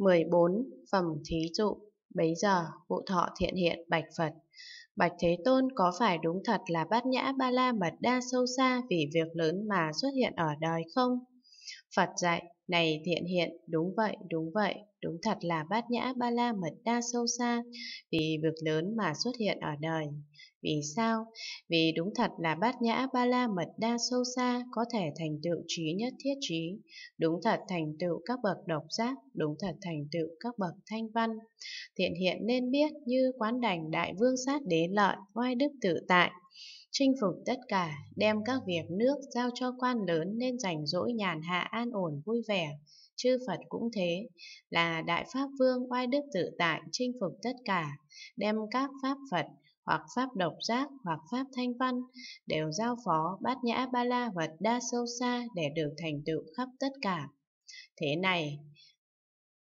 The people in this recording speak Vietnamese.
14. Phẩm thí dụ Bấy giờ, cụ thọ thiện hiện bạch Phật. Bạch Thế Tôn có phải đúng thật là bát nhã ba la mật đa sâu xa vì việc lớn mà xuất hiện ở đời không? Phật dạy, này thiện hiện, đúng vậy, đúng vậy, đúng thật là bát nhã ba la mật đa sâu xa, vì việc lớn mà xuất hiện ở đời. Vì sao? Vì đúng thật là bát nhã ba la mật đa sâu xa có thể thành tựu trí nhất thiết trí, đúng thật thành tựu các bậc độc giác, đúng thật thành tựu các bậc thanh văn. Thiện hiện nên biết như quán đảnh đại vương sát đế lợi, oai đức tự tại, chinh phục tất cả, đem các việc nước giao cho quan lớn nên rảnh rỗi nhàn hạ an ổn vui vẻ Chư Phật cũng thế, là Đại Pháp Vương oai đức tự tại chinh phục tất cả, đem các Pháp Phật hoặc Pháp độc giác hoặc Pháp thanh văn đều giao phó bát nhã ba la vật đa sâu xa để được thành tựu khắp tất cả. Thế này,